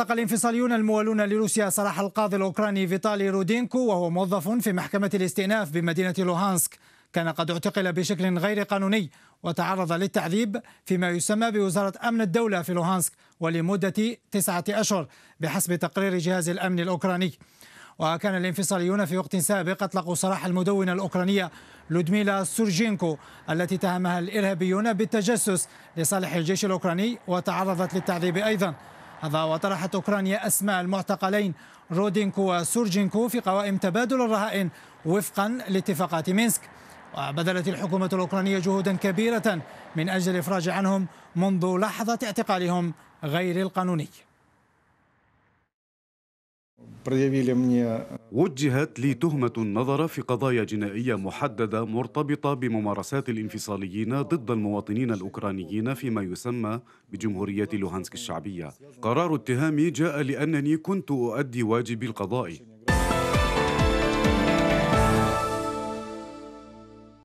أطلق الانفصاليون الموالون لروسيا سراح القاضي الأوكراني فيتالي رودينكو وهو موظف في محكمة الاستئناف بمدينة لوهانسك كان قد اعتقل بشكل غير قانوني وتعرض للتعذيب فيما يسمى بوزارة أمن الدولة في لوهانسك ولمدة تسعة أشهر بحسب تقرير جهاز الأمن الأوكراني وكان الانفصاليون في وقت سابق أطلقوا سراح المدونة الأوكرانية لودميلا سورجينكو التي اتهمها الإرهابيون بالتجسس لصالح الجيش الأوكراني وتعرضت للتعذيب أيضاً هذا وطرحت أوكرانيا أسماء المعتقلين رودينكو وسورجينكو في قوائم تبادل الرهائن وفقا لاتفاقات مينسك وبذلت الحكومة الأوكرانية جهودا كبيرة من أجل الإفراج عنهم منذ لحظة اعتقالهم غير القانوني. предъявили мне وجهت لي تهمة النظر في قضايا جنائية محددة مرتبطة بممارسات الانفصاليين ضد المواطنين الأوكرانيين فيما يسمى بجمهورية لوهانسك الشعبية قرار اتهامي جاء لأنني كنت أؤدي واجبي القضائي